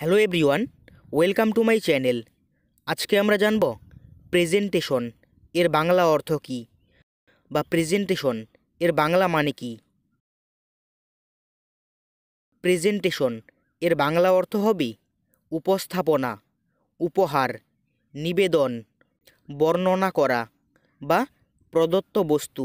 hello everyone welcome to my channel আজকে আমরা জানব প্রেজেন্টেশন এর বাংলা অর্থ কী বা প্রেজেন্টেশন এর বাংলা মানে কি প্রেজেন্টেশন এর বাংলা অর্থ হবে উপস্থাপনা উপহার নিবেদন বর্ণনা করা বা প্রদত্ত বস্তু